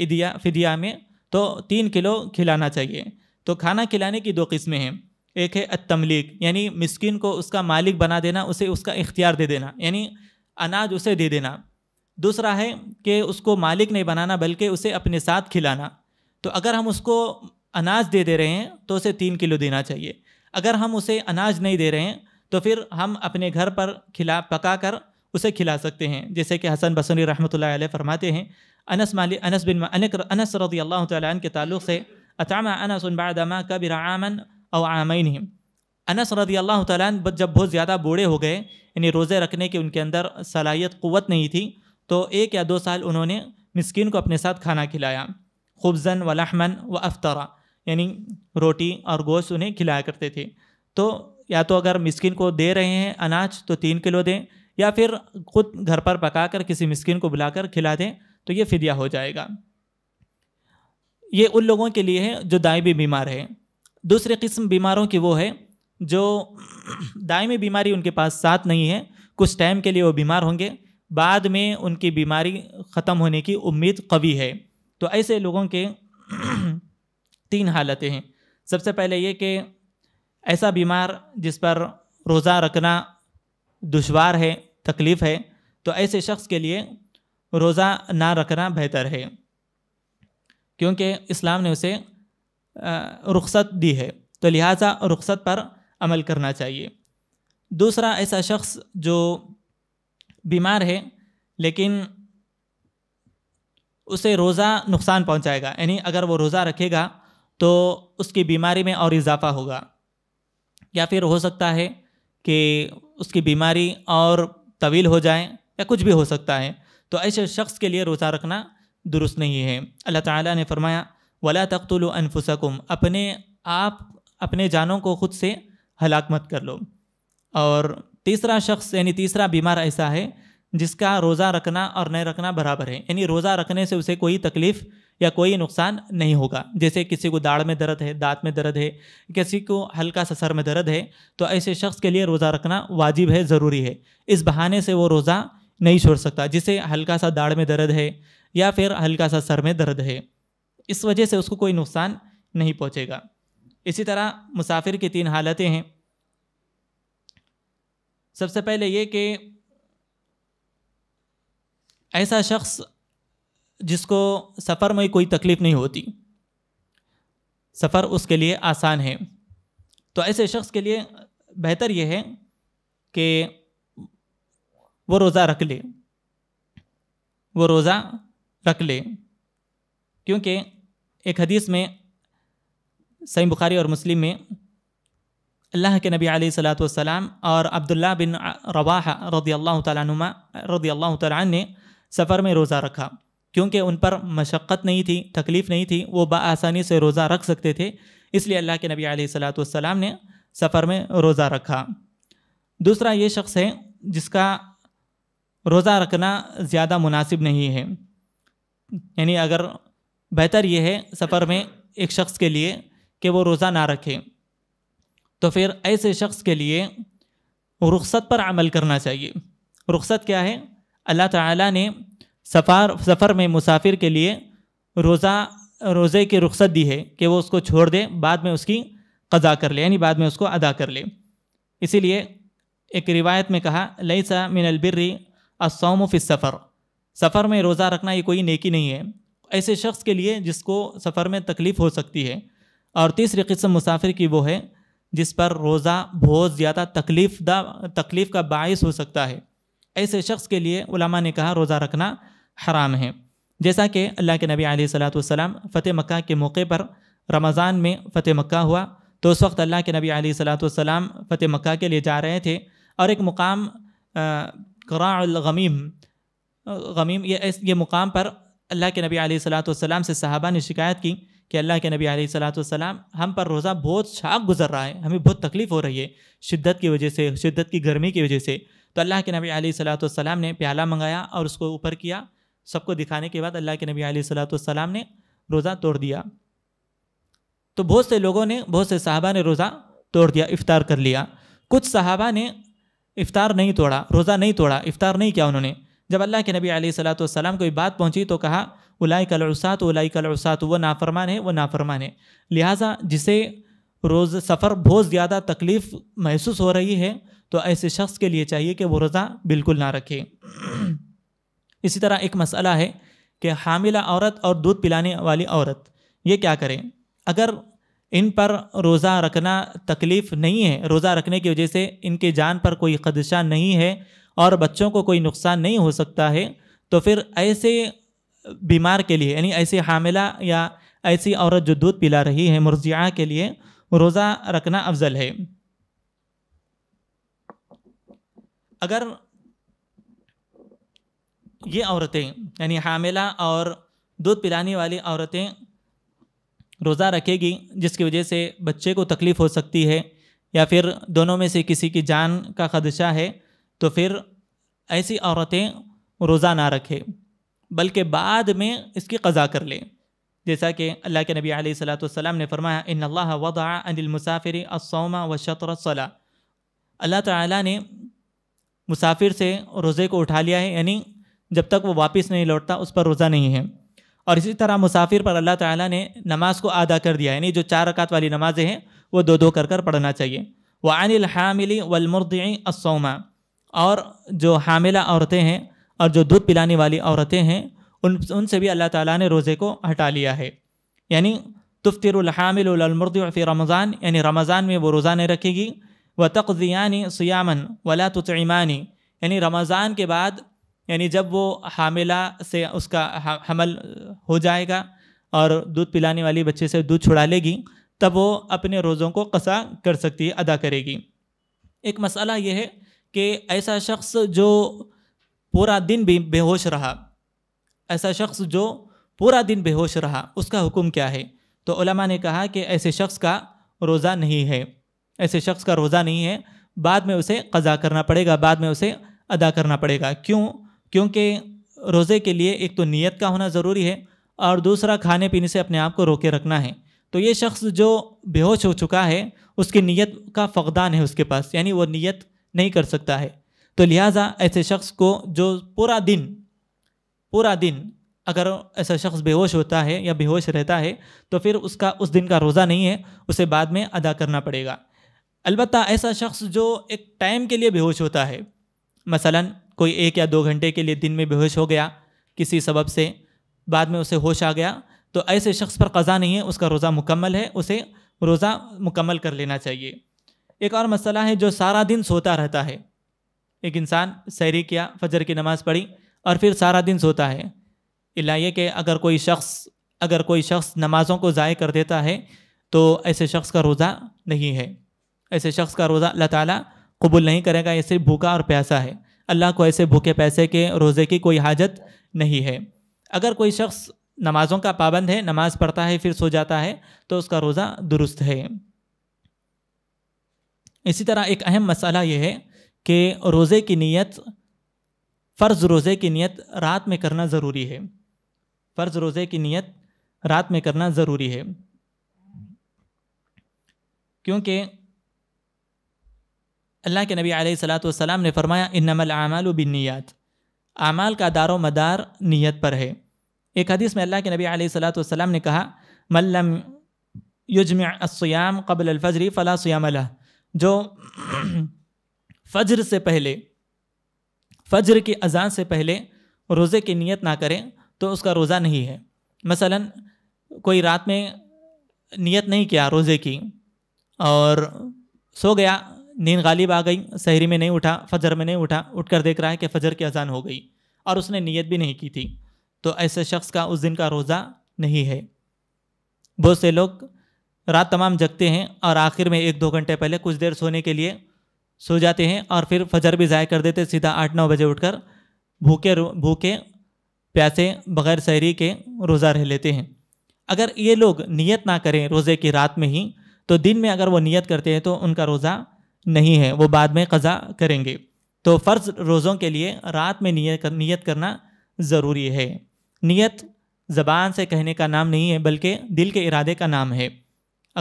इदिया फिदिया में तो तीन किलो खिलाना चाहिए तो खाना खिलाने की दो किस्में हैं एक है अतमलीक यानी मिसकिन को उसका मालिक बना देना उसे उसका इख्तियार दे देना यानी अनाज उसे दे देना दूसरा है कि उसको मालिक नहीं बनाना बल्कि उसे अपने साथ खिलाना तो अगर हम उसको अनाज दे दे रहे हैं तो उसे तीन किलो देना चाहिए अगर हम उसे अनाज नहीं दे रहे हैं तो फिर हम अपने घर पर खिला पका कर उसे खिला सकते हैं जैसे कि हसन बसरी रहमत फरमाते हैं अनस माली अनस बिन अनक अनस रदी अल्लाह तन के तल्ल से अतामा अनस उनबादमा कबिर आमन और आमीन अनस रदी अल्लाह तन जब बहुत ज़्यादा बूढ़े हो गए यानी रोज़े रखने की उनके अंदर सलाहियत क़वत नहीं थी तो एक या दो साल उन्होंने मिसकिन को अपने साथ खाना खिलाया खुबजन व लहमन व अफ्तरा यानी रोटी और गोश्त उन्हें खिलाया करते थे तो या तो अगर मिसकिन को दे रहे हैं अनाज तो तीन किलो दें या फिर खुद घर पर पका कर किसी मिसकिन को बुलाकर खिला दें तो ये फिदिया हो जाएगा ये उन लोगों के लिए है जो दाइबी बीमार है दूसरी किस्म बीमारों की वो है जो दायमी बीमारी उनके पास साथ नहीं है कुछ टाइम के लिए वो बीमार होंगे बाद में उनकी बीमारी ख़त्म होने की उम्मीद कवी है तो ऐसे लोगों के (clears throat) तीन हालतें हैं सबसे पहले ये कि ऐसा बीमार जिस पर रोज़ा रखना दुशवार है तकलीफ़ है तो ऐसे शख्स के लिए रोज़ा ना रखना बेहतर है क्योंकि इस्लाम ने उसे रुख्सत दी है तो लिहाजा रुख्सत पर अमल करना चाहिए दूसरा ऐसा शख्स जो बीमार है लेकिन उसे रोज़ा नुकसान पहुंचाएगा यानी अगर वो रोज़ा रखेगा तो उसकी बीमारी में और इजाफा होगा या फिर हो सकता है कि उसकी बीमारी और तवील हो जाए या कुछ भी हो सकता है तो ऐसे शख्स के लिए रोज़ा रखना दुरुस्त नहीं है अल्लाह ताला ने फरमाया वला तख्तुल अनफुसकुम अपने आप अपने जानों को खुद से हलाक मत कर लो और तीसरा शख्स यानी तीसरा बीमार ऐसा है जिसका रोज़ा रखना और नहीं रखना बराबर है यानी रोज़ा रखने से उसे कोई तकलीफ़ या कोई नुकसान नहीं होगा जैसे किसी को दाढ़ में दर्द है दांत में दर्द है किसी को हल्का सा सर में दर्द है तो ऐसे शख्स के लिए रोज़ा रखना वाजिब है ज़रूरी है इस बहाने से वो रोज़ा नहीं छोड़ सकता जिसे हल्का सा दाढ़ में दर्द है या फिर हल्का सा सर में दर्द है इस वजह से उसको कोई नुकसान नहीं पहुँचेगा इसी तरह मुसाफिर की तीन हालतें हैं सबसे पहले ये कि ऐसा शख्स जिसको सफ़र में कोई तकलीफ़ नहीं होती सफ़र उसके लिए आसान है तो ऐसे शख्स के लिए बेहतर यह है कि वो रोज़ा रख ले वो रोज़ा रख ले क्योंकि एक हदीस में सही बुखारी और मुस्लिम में अल्लाह के नबी सलाम और अब्दुल्ला बिन रवाह रदी अल्लाह रदी अल्लाह तन ने सफ़र में रोज़ा रखा क्योंकि उन पर मशक्क़त नहीं थी तकलीफ़ नहीं थी वो बसानी से रोज़ा रख सकते थे इसलिए अल्लाह के नबी सलाम ने सफ़र में रोज़ा रखा दूसरा ये शख्स है जिसका रोज़ा रखना ज़्यादा मुनासिब नहीं है यानी अगर बेहतर ये है सफ़र में एक शख्स के लिए कि वो रोज़ा ना रखें तो फिर ऐसे शख्स के लिए रुखसत पर अमल करना चाहिए रुखसत क्या है अल्लाह ताला ने सफ़ार सफ़र में मुसाफिर के लिए रोज़ा रोज़े की रुख्सत दी है कि वो उसको छोड़ दे बाद में उसकी कज़ा कर ले यानी बाद में उसको अदा कर ले इसीलिए एक रिवायत में कहा लईसा मिन अलबिर्री असोम फिस सफ़र सफ़र में रोज़ा रखना ये कोई नेकी नहीं है ऐसे शख्स के लिए जिसको सफ़र में तकलीफ़ हो सकती है और तीसरी किस्म मुसाफिर की वो है जिस पर रोज़ा बहुत ज़्यादा तकलीफ दा तकलीफ़ का बायस हो सकता है ऐसे शख्स के लिए उलमा ने कहा रोज़ा रखना हराम है जैसा कि अल्लाह के नबी सलाम फ़तेह मक्का के मौके पर रमज़ान में फ़तेह मक्का हुआ तो उस वक्त अल्लाह के नबी सलाम फ़तेह मक्का के लिए जा रहे थे और एक मुकाम करागमीम गमीम ये ये मुकाम पर अल्लाह के नबी सलाम से सहाबा ने शिकायत की कि अल्लाह के नबी सलाम हम पर रोज़ा बहुत छाक गुजर रहा है हमें बहुत तकलीफ़ हो रही है शिद्दत की वजह से शिद्दत की गर्मी की वजह से तो अल्लाह के नबी सलाम ने प्याला मंगाया और उसको ऊपर किया सबको दिखाने के बाद अल्लाह के नबी सलाम ने रोज़ा तोड़ दिया तो बहुत से लोगों ने बहुत से साहबा ने रोज़ा तोड़ दिया इफ़ार कर लिया कुछ साहबा ने इफ़ार नहीं तोड़ा रोज़ा नहीं तोड़ा इफ़ार नहीं किया उन्होंने जब अल्लाह के नबी सलाम कोई बात पहुँची तो कहा उलाई उसात उलाई उसात वह नाफरमान है वह नाफरमान है लिहाजा जिसे रोज़ सफ़र बहुत ज़्यादा तकलीफ़ महसूस हो रही है तो ऐसे शख्स के लिए चाहिए कि वो रोज़ा बिल्कुल ना रखे (clears throat) इसी तरह एक मसला है कि हामिला औरत और दूध पिलाने वाली औरत ये क्या करें अगर इन पर रोज़ा रखना तकलीफ़ नहीं है रोज़ा रखने की वजह से इनके जान पर कोई खदशा नहीं है और बच्चों को कोई नुकसान नहीं हो सकता है तो फिर ऐसे बीमार के लिए यानी ऐसी हामिला या ऐसी औरत जो दूध पिला रही है मुरजिया के लिए रोज़ा रखना अफजल है अगर ये औरतें यानी हामिला और दूध पिलाने वाली औरतें रोज़ा रखेगी जिसकी वजह से बच्चे को तकलीफ़ हो सकती है या फिर दोनों में से किसी की जान का खदशा है तो फिर ऐसी औरतें रोज़ा ना रखें बल्कि बाद में इसकी कज़ा कर लें जैसा कि अल्लाह के नबी सलाम ने फरमाया इन अल्लाह वदा अनिलमुसाफिर असोमा व शतरसला अल्लाह ताला ने मुसाफिर से रोज़े को उठा लिया है यानी जब तक वो वापस नहीं लौटता उस पर रोज़ा नहीं है और इसी तरह मुसाफिर पर अल्लाह ताला ने नमाज़ को अदा कर दिया यानी जो चार रकात वाली नमाज़ें हैं वो दो दो कर कर पढ़ना चाहिए व अनिल हामिली वलमरदी असोमा और जो हामिला औरतें हैं और जो दूध पिलाने वाली औरतें हैं उन उनसे भी अल्लाह ताला ने रोज़े को हटा लिया है यानी तुफ्तिरहामिलमरद रमज़ान यानी रमज़ान में वो रोज़ा नहीं रखेगी व तकजियानी सयामन वला तुतमानी यानी रमज़ान के बाद यानी जब वो हामिला से उसका हमल हो जाएगा और दूध पिलाने वाली बच्चे से दूध छुड़ा लेगी तब वो अपने रोज़ों को कसा कर सकती है अदा करेगी एक मसला ये है कि ऐसा शख्स जो पूरा दिन भी बेहोश रहा ऐसा शख्स जो पूरा दिन बेहोश रहा उसका हुक्म क्या है तो उलमा ने कहा कि ऐसे शख्स का रोज़ा नहीं है ऐसे शख्स का रोज़ा नहीं है बाद में उसे कज़ा करना पड़ेगा बाद में उसे अदा करना पड़ेगा क्यों क्योंकि रोज़े के लिए एक तो नीयत का होना ज़रूरी है और दूसरा खाने पीने से अपने आप को रोके रखना है तो ये शख्स जो बेहोश हो चुका है उसकी नीयत का फ़कदान है उसके पास यानी वो नीयत नहीं कर सकता है तो लिहाजा ऐसे शख्स को जो पूरा दिन पूरा दिन अगर ऐसा शख्स बेहोश होता है या बेहोश रहता है तो फिर उसका उस दिन का रोज़ा नहीं है उसे बाद में अदा करना पड़ेगा अलबत्त ऐसा शख्स जो एक टाइम के लिए बेहोश होता है मसलन कोई एक या दो घंटे के लिए दिन में बेहोश हो गया किसी सबब से बाद में उसे होश आ गया तो ऐसे शख्स पर कज़ा नहीं है उसका रोज़ा मुकम्मल है उसे रोज़ा मुकम्मल कर लेना चाहिए एक और मसला है जो सारा दिन सोता रहता है एक इंसान सैरी किया फजर की नमाज़ पढ़ी और फिर सारा दिन सोता है इलाइए के कि अगर कोई शख्स अगर कोई शख्स नमाज़ों को ज़ाय कर देता है तो ऐसे शख्स का रोज़ा नहीं है ऐसे शख्स का रोज़ा अल्लाह ताला कबूल नहीं करेगा ऐसे भूखा और प्यासा है अल्लाह को ऐसे भूखे पैसे के रोज़े की कोई हाजत नहीं है अगर कोई शख्स नमाज़ों का पाबंद है नमाज़ पढ़ता है फिर सो जाता है तो उसका रोज़ा दुरुस्त है इसी तरह एक अहम मसाला यह है कि रोज़े की नीयत फ़र्ज़ रोज़े की नीयत रात में करना ज़रूरी है फ़र्ज़ रोज़े की नीयत रात में करना ज़रूरी है क्योंकि अल्लाह के नबी आलतम ने फरमाया इनमल बिन बिनीत आमाल का दारो मदार नीयत पर है एक हदीस में अल्लाह के नबी आलतम ने कहा मल्लम युजम असयाम कबल अलफजरी फ़ला सयामल जो फज्र से पहले फज्र की अजान से पहले रोज़े की नीयत ना करें तो उसका रोज़ा नहीं है मसलन कोई रात में नियत नहीं किया रोज़े की और सो गया नींद गालिब आ गई शहरी में नहीं उठा फजर में नहीं उठा उठ कर देख रहा है कि फजर की अजान हो गई और उसने नियत भी नहीं की थी तो ऐसे शख्स का उस दिन का रोज़ा नहीं है बहुत से लोग रात तमाम जगते हैं और आखिर में एक दो घंटे पहले कुछ देर सोने के लिए सो जाते हैं और फिर फजर भी ज़ाय कर देते सीधा आठ नौ बजे उठकर भूखे भूखे प्यासे बगैर सहरी के रोज़ा रह लेते हैं अगर ये लोग नियत ना करें रोज़े की रात में ही तो दिन में अगर वो नियत करते हैं तो उनका रोज़ा नहीं है वो बाद में कज़ा करेंगे तो फ़र्ज़ रोज़ों के लिए रात में नियत कर, नियत करना ज़रूरी है नियत ज़बान से कहने का नाम नहीं है बल्कि दिल के इरादे का नाम है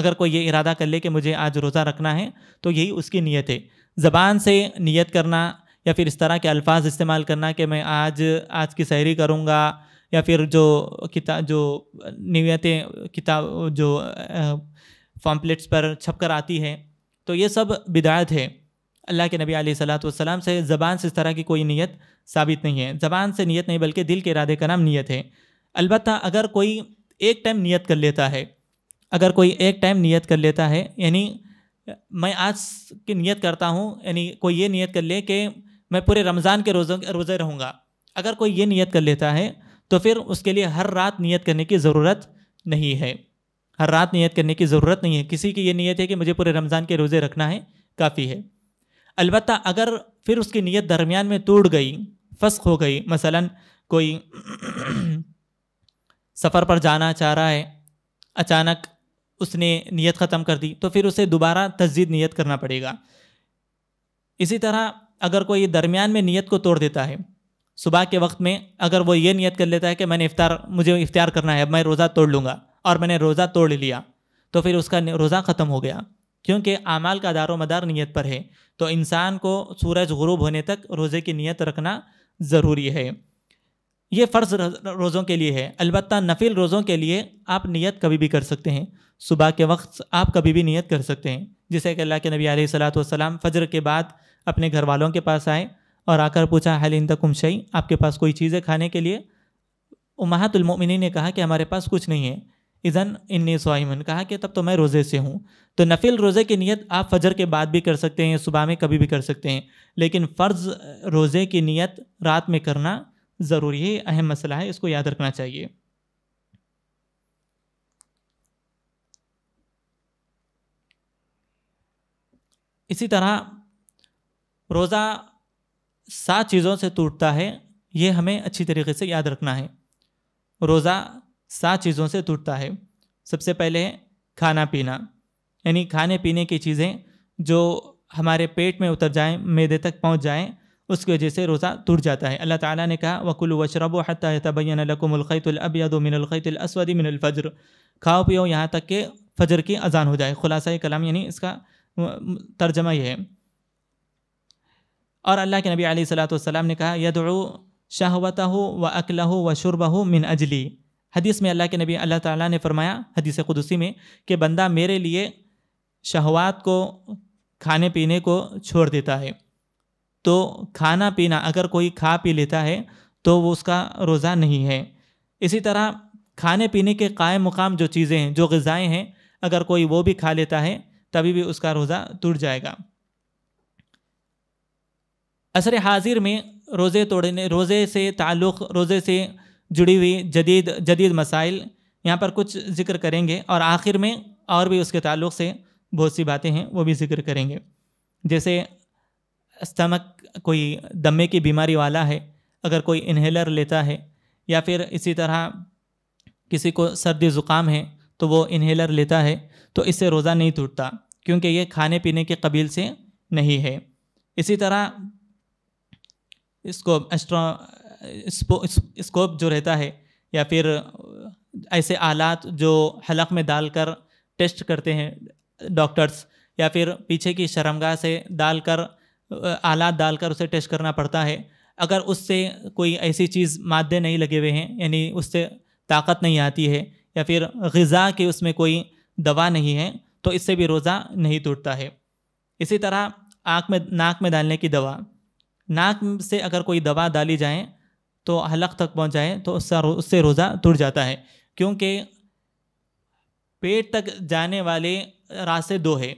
अगर कोई ये इरादा कर ले कि मुझे आज रोज़ा रखना है तो यही उसकी नीयत है ज़बान से नियत करना या फिर इस तरह के अल्फाज इस्तेमाल करना कि मैं आज आज की सहरी करूँगा या फिर जो किता जो नीयतें किताब जो फॉम्पलेट्स पर छप कर आती है तो ये सब बिदायत है अल्लाह के नबी सलाम से ज़बान से इस तरह की कोई नीयत साबित नहीं है ज़बान से नीयत नहीं बल्कि दिल के इरादे का नाम नीयत है अलबत् अगर कोई एक टाइम नीयत कर लेता है अगर कोई एक टाइम नीयत कर लेता है यानी मैं आज की नियत करता हूँ यानी कोई ये नियत कर ले कि मैं पूरे रमज़ान के रोज़ों रोज़े रहूँगा अगर कोई ये नियत कर लेता है तो फिर उसके लिए हर रात नियत करने की ज़रूरत नहीं है हर रात नियत करने की ज़रूरत नहीं है किसी की ये नियत है कि मुझे पूरे रमज़ान के रोज़े रखना है काफ़ी है अलबत् अगर फिर उसकी नीयत दरमियान में टूट गई फस्क हो गई मसलन कोई (clears throat) सफ़र पर जाना चाह रहा है अचानक उसने नीयत ख़त्म कर दी तो फिर उसे दोबारा तजदीद नीयत करना पड़ेगा इसी तरह अगर कोई दरमियान में नीयत को तोड़ देता है सुबह के वक्त में अगर वो ये नियत कर लेता है कि मैंने इफ्तार मुझे इफ्तार करना है मैं रोज़ा तोड़ लूँगा और मैंने रोज़ा तोड़ लिया तो फिर उसका रोज़ा ख़त्म हो गया क्योंकि अमाल का दारो मदार नीयत पर है तो इंसान को सूरज गुरूब होने तक रोज़े की नीयत रखना ज़रूरी है ये फ़र्ज रोज़ों के लिए है अलबत् नफिल रोज़ों के लिए आप नियत कभी भी कर सकते हैं सुबह के वक्त आप कभी भी नियत कर सकते हैं जैसे कि अल्लाह के नबी सलात वसलाम फ़जर के बाद अपने घर वालों के पास आए और आकर पूछा हल इन शई आपके पास कोई चीज़ है खाने के लिए उमाहतुलमिन ने कहा कि हमारे पास कुछ नहीं है इज़न इन्नी सोमन कहा कि तब तो मैं रोज़े से हूँ तो नफिल रोज़े की नीयत आप फजर के बाद भी कर सकते हैं सुबह में कभी भी कर सकते हैं लेकिन फ़र्ज़ रोज़े की नीयत रात में करना ज़रूरी है अहम मसला है इसको याद रखना चाहिए इसी तरह रोज़ा सात चीज़ों से टूटता है ये हमें अच्छी तरीके से याद रखना है रोज़ा सात चीज़ों से टूटता है सबसे पहले है खाना पीना यानी खाने पीने की चीज़ें जो हमारे पेट में उतर जाएं मैदे तक पहुंच जाएं उसकी वजह से रोज़ा टूट जाता है अल्लाह ताला ने कहा वकुल वशरबो हती तबैन लकुमलखैतलअबियद खाओ पियो यहाँ तक के फजर की अजान हो जाए खुलासा कलाम यानी इसका तर्जमा यह है और अल्लाह के नबी आली सलाम ने कहा यद शाहवत हो व अकल हो व शुरब हो मिन अजली हदीस में अल्लाह के नबी अल्लाह ताला ने फरमाया हदीस खुदसी में कि बंदा मेरे लिए शहवात को खाने पीने को छोड़ देता है तो खाना पीना अगर कोई खा पी लेता है तो वो उसका रोज़ा नहीं है इसी तरह खाने पीने के कायम मुकाम जो चीज़ें हैं जो गज़ाएँ हैं अगर कोई वो भी खा लेता है तभी भी उसका रोज़ा टूट जाएगा असर हाजिर में रोज़े तोड़ने रोज़े से ताल्लुक़ रोज़े से जुड़ी हुई जदीद जदीद मसाइल यहाँ पर कुछ जिक्र करेंगे और आखिर में और भी उसके ताल्लुक़ से बहुत सी बातें हैं वो भी जिक्र करेंगे जैसे स्टमक कोई दमे की बीमारी वाला है अगर कोई इन्हेलर लेता है या फिर इसी तरह किसी को सर्दी ज़ुकाम है तो वो इन्हेलर लेता है तो इससे रोज़ा नहीं टूटता क्योंकि ये खाने पीने के कबील से नहीं है इसी तरह इसको एस्ट्रो स्कोप जो रहता है या फिर ऐसे आलात जो हलक में डालकर टेस्ट करते हैं डॉक्टर्स या फिर पीछे की शर्मगा से डालकर आलात डालकर उसे टेस्ट करना पड़ता है अगर उससे कोई ऐसी चीज़ मादे नहीं लगे हुए हैं यानी उससे ताकत नहीं आती है या फिर गज़ा के उसमें कोई दवा नहीं है तो इससे भी रोज़ा नहीं टूटता है इसी तरह आँख में नाक में डालने की दवा नाक से अगर कोई दवा डाली जाए तो हलक तक पहुँच जाए तो उससे उससे रोज़ा टूट जाता है क्योंकि पेट तक जाने वाले रास्ते दो है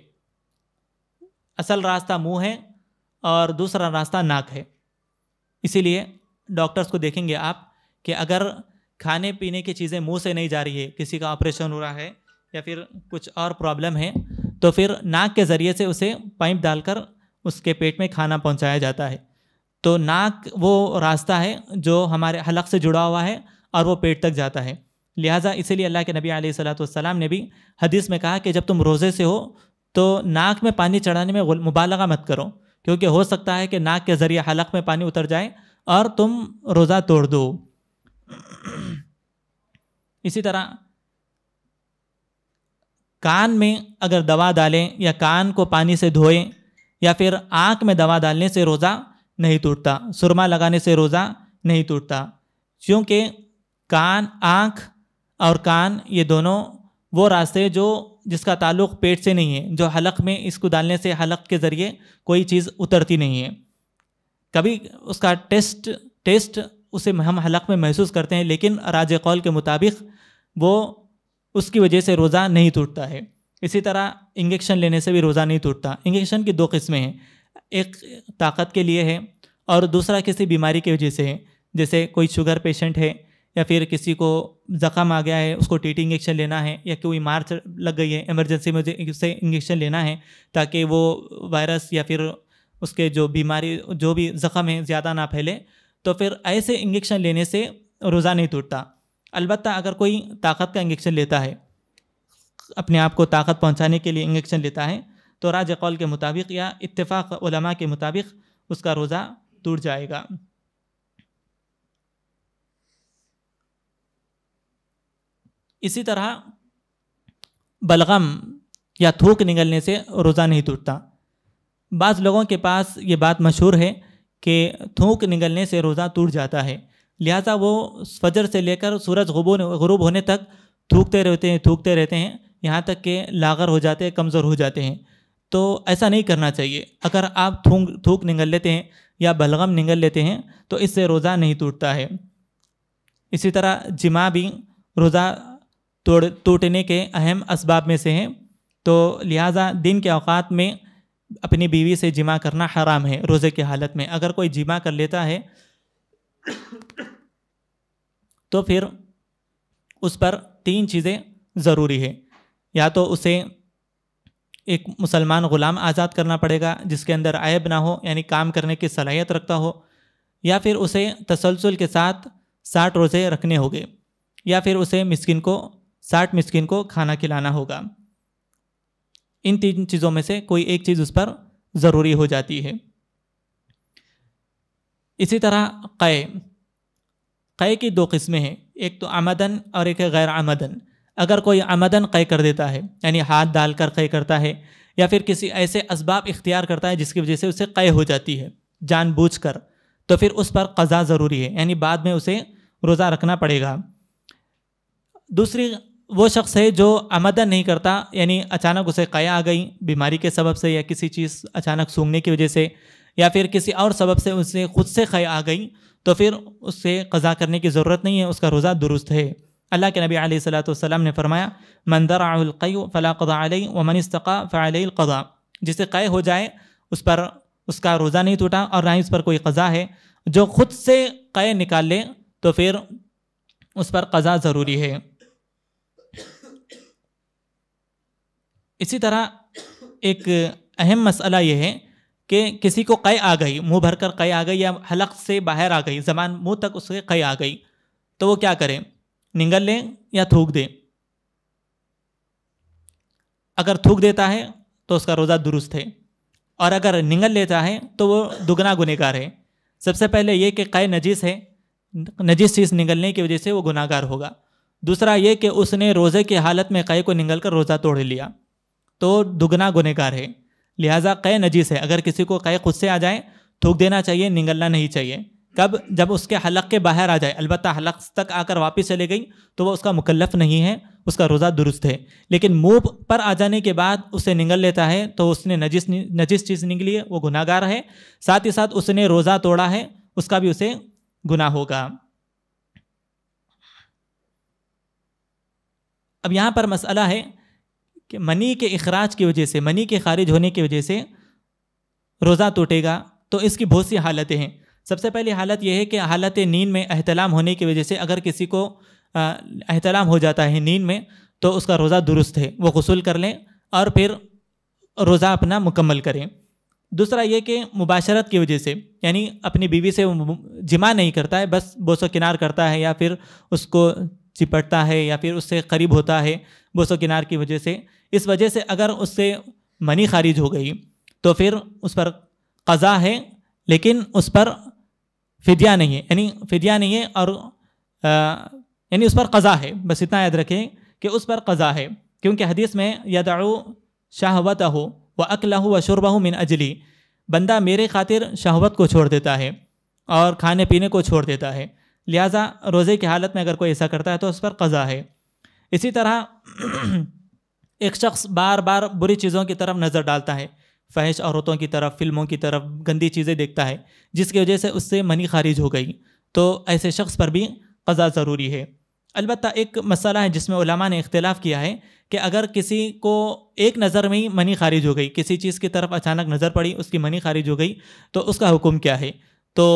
असल रास्ता मुंह है और दूसरा रास्ता नाक है इसीलिए डॉक्टर्स को देखेंगे आप कि अगर खाने पीने की चीज़ें मुंह से नहीं जा रही है किसी का ऑपरेशन हो रहा है या फिर कुछ और प्रॉब्लम है तो फिर नाक के ज़रिए से उसे पाइप डालकर उसके पेट में खाना पहुंचाया जाता है तो नाक वो रास्ता है जो हमारे हलक से जुड़ा हुआ है और वो पेट तक जाता है लिहाजा इसीलिए अल्लाह के नबी आलतम ने भी हदीस में कहा कि जब तुम रोज़े से हो तो नाक में पानी चढ़ाने में मुबालगा मत करो क्योंकि हो सकता है कि नाक के ज़रिए हलक में पानी उतर जाए और तुम रोज़ा तोड़ दो इसी तरह कान में अगर दवा डालें या कान को पानी से धोएं या फिर आँख में दवा डालने से रोज़ा नहीं टूटता सुरमा लगाने से रोज़ा नहीं टूटता क्योंकि कान आँख और कान ये दोनों वो रास्ते जो जिसका ताल्लुक पेट से नहीं है जो हलक में इसको डालने से हलक के ज़रिए कोई चीज़ उतरती नहीं है कभी उसका टेस्ट टेस्ट उसे हम हलक में महसूस करते हैं लेकिन राज कौल के मुताबिक वो उसकी वजह से रोज़ा नहीं टूटता है इसी तरह इंजेक्शन लेने से भी रोज़ा नहीं टूटता इंजेक्शन की दो किस्में हैं एक ताकत के लिए है और दूसरा किसी बीमारी की वजह से है जैसे कोई शुगर पेशेंट है या फिर किसी को ज़ख़म आ गया है उसको टी इंजेक्शन लेना है या कोई मार लग गई है इमरजेंसी में उसे इंजेक्शन लेना है ताकि वो वायरस या फिर उसके जो बीमारी जो भी ज़ख़म है ज़्यादा ना फैले तो फिर ऐसे इंजेक्शन लेने से रोज़ा नहीं टूटता अलबत्त अगर कोई ताकत का इंजेक्शन लेता है अपने आप को ताकत पहुंचाने के लिए इंजेक्शन लेता है तो राज कौल के मुताबिक या इत्तेफाक़ के मुताबिक उसका रोज़ा टूट जाएगा इसी तरह बलगम या थूक निगलने से रोज़ा नहीं टूटता बाज़ लोगों के पास ये बात मशहूर है कि थूक निगलने से रोज़ा टूट जाता है लिहाजा वो फजर से लेकर सूरज गरूब होने तक थूकते रहते हैं थूकते रहते हैं यहाँ तक के लागर हो जाते हैं कमज़ोर हो जाते हैं तो ऐसा नहीं करना चाहिए अगर आप थूक थूक निगल लेते हैं या बलगम निगल लेते हैं तो इससे रोज़ा नहीं टूटता है इसी तरह जिमा भी रोज़ा तोड़ टूटने के अहम इसबाब में से हैं तो लिहाजा दिन के अवात में अपनी बीवी से जिमा करना हराम है रोज़े की हालत में अगर कोई जिमा कर लेता है तो फिर उस पर तीन चीज़ें ज़रूरी है या तो उसे एक मुसलमान ग़ुलाम आज़ाद करना पड़ेगा जिसके अंदर आयब ना हो यानी काम करने की सलाहियत रखता हो या फिर उसे तसलसल के साथ साठ रोज़े रखने होंगे या फिर उसे मिसकिन को साठ मिस्किन को खाना खिलाना होगा इन तीन चीज़ों में से कोई एक चीज़ उस पर ज़रूरी हो जाती है इसी तरह कै कै की दो किस्में हैं एक तो आमदन और एक है गैर आमदन अगर कोई आमदन कै कर देता है यानी हाथ डाल कर कै करता है या फिर किसी ऐसे इसबाब इख्तियार करता है जिसकी वजह से उसे कै हो जाती है जानबूझ कर तो फिर उस पर कज़ा ज़रूरी है यानी बाद में उसे रोज़ा रखना पड़ेगा दूसरी वो शख्स है जो आमदा नहीं करता यानी अचानक उसे कया आ गई बीमारी के सबब से या किसी चीज़ अचानक सूंघने की वजह से या फिर किसी और सबब से उसे खुद से कया आ गई तो फिर उससे कज़ा करने की ज़रूरत नहीं है उसका रोज़ा दुरुस्त है अल्लाह के नबी सलाम ने फरमाया मंदरकई फ़ला कदा अलई व मनस्तफ़ा फ़ालकदा जिसे कय हो जाए उस पर उसका रोज़ा नहीं टूटा और ना ही उस पर कोई कज़ा है जो खुद से कय निकाल ले तो फिर उस पर कज़ा ज़रूरी है इसी तरह एक अहम मसला यह है कि किसी को कई आ गई मुंह भरकर कई आ गई या हलक से बाहर आ गई जबान मुंह तक उसके कई आ गई तो वो क्या करें निगल लें या थूक दें अगर थूक देता है तो उसका रोज़ा दुरुस्त है और अगर निगल लेता है तो वो दुगना गुनहगार है सबसे पहले ये कि कई नजीस है नजीस चीज़ निगलने की वजह से वो गुनागार होगा दूसरा ये कि उसने रोज़े की हालत में कई को निगल कर रोज़ा तोड़ लिया तो दुगना गुनहगार है लिहाजा कै नजीस है अगर किसी को कै खुद से आ जाए थूक देना चाहिए निगलना नहीं चाहिए कब जब उसके हलक के बाहर आ जाए अलबत् हलक तक आकर वापस चले गई तो वह उसका मुकलफ नहीं है उसका रोज़ा दुरुस्त है लेकिन मुँह पर आ जाने के बाद उसे निगल लेता है तो उसने नजिस नजिस चीज़ निगली है वो गुनागार है साथ ही साथ उसने रोज़ा तोड़ा है उसका भी उसे गुनाह होगा अब यहाँ पर मसला है कि मनी के अखराज की वजह से मनी के खारिज होने की वजह से रोज़ा टूटेगा तो इसकी बहुत सी हालतें हैं सबसे पहली हालत यह है कि हालत नींद में अहतलाम होने की वजह से अगर किसी को अहतलाम हो जाता है नींद में तो उसका रोज़ा दुरुस्त है वो गसूल कर लें और फिर रोज़ा अपना मुकम्मल करें दूसरा ये कि मुबाशरत की वजह से यानी अपनी बीवी से जिमा नहीं करता है बस बोसो किनार करता है या फिर उसको चिपटता है या फिर उससे करीब होता है बोसो किनार की वजह से इस वजह से अगर उससे मनी खारिज हो गई तो फिर उस पर कज़ा है लेकिन उस पर फिदिया नहीं है यानी फिदिया नहीं है और यानी उस पर कज़ा है बस इतना याद रखें कि उस पर कज़ा है क्योंकि हदीस में यदाऊ शाहवत हो व अकल हो व शुरबा हो मिन अजली बंदा मेरे खातिर शहवत को छोड़ देता है और खाने पीने को छोड़ देता है लिहाजा रोज़े की हालत में अगर कोई ऐसा करता है तो उस पर कज़ा है इसी तरह एक शख्स बार बार बुरी चीज़ों की तरफ नज़र डालता है फहश औरतों की तरफ फिल्मों की तरफ गंदी चीज़ें देखता है जिसकी वजह से उससे मनी खारिज हो गई तो ऐसे शख्स पर भी कज़ा ज़रूरी है अलबत् एक मसला है जिसमें उलमा ने इख्तलाफ किया है कि अगर किसी को एक नज़र में ही मनी खारिज हो गई किसी चीज़ की तरफ अचानक नज़र पड़ी उसकी मनी खारिज हो गई तो उसका हुक्म क्या है तो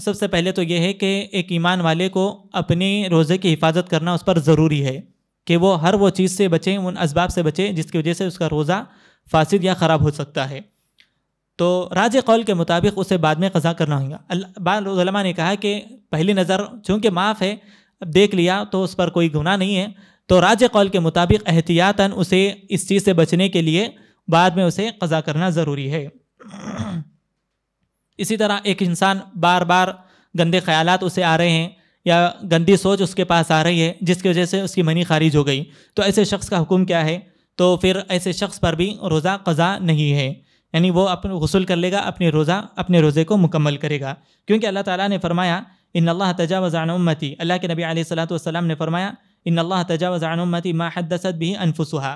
सबसे पहले तो ये है कि एक ईमान वाले को अपने रोज़े की हिफाजत करना उस पर ज़रूरी है कि वो हर वो चीज़ से बचें उन इसबाब से बचें जिसकी वजह से उसका रोज़ा फासिद या ख़राब हो सकता है तो राज कौल के मुताबिक उसे बाद में क़ज़ा करना होगा बालमा ने कहा कि पहली नज़र चूँकि माफ़ है अब देख लिया तो उस पर कोई गुनाह नहीं है तो राज कौल के मुताबिक एहतियातन उसे इस चीज़ से बचने के लिए बाद में उसे क़ज़ा करना ज़रूरी है इसी तरह एक इंसान बार बार गंदे ख्याल उसे आ रहे हैं या गंदी सोच उसके पास आ रही है जिसकी वजह से उसकी मनी खारिज हो गई तो ऐसे शख्स का हुक्म क्या है तो फिर ऐसे शख्स पर भी रोज़ा कज़ा नहीं है यानी वो अपने गसल कर लेगा अपने रोज़ा अपने रोज़े को मुकम्मल करेगा क्योंकि अल्लाह ताला ने फरमाया इन अल्लाह तजा उम्मती अल्लाह के नबी वसलम ने फरमाया इन अल्लाह तजा उम्मती माहदसत भी अनफुसुहा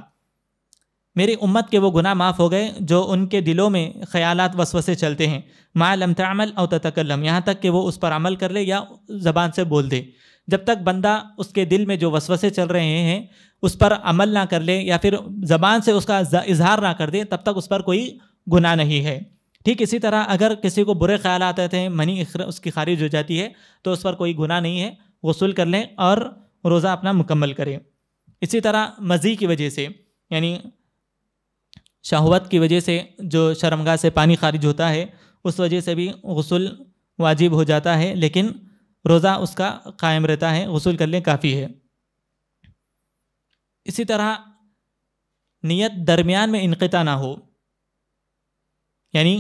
मेरी उम्मत के वो गुनाह माफ़ हो गए जो उनके दिलों में ख्यालात वसवसे चलते हैं मालम तमल और ततकलम यहाँ तक कि वो उस पर अमल कर ले या ज़बान से बोल दे जब तक बंदा उसके दिल में जो वसवसे चल रहे हैं उस पर अमल ना कर ले या फिर ज़बान से उसका इजहार ना कर दे तब तक उस पर कोई गुनाह नहीं है ठीक इसी तरह अगर किसी को बुरे ख्याल आते थे मनी उसकी खारिज हो जाती है तो उस पर कोई गुनाह नहीं है गसूल कर लें और रोज़ा अपना मुकम्मल करें इसी तरह मज़ी की वजह से यानी शाहवत की वजह से जो शर्मगा से पानी खारिज होता है उस वजह से भी गसल वाजिब हो जाता है लेकिन रोज़ा उसका कायम रहता है गसल कर काफ़ी है इसी तरह नियत दरमियान में इनकता ना हो यानी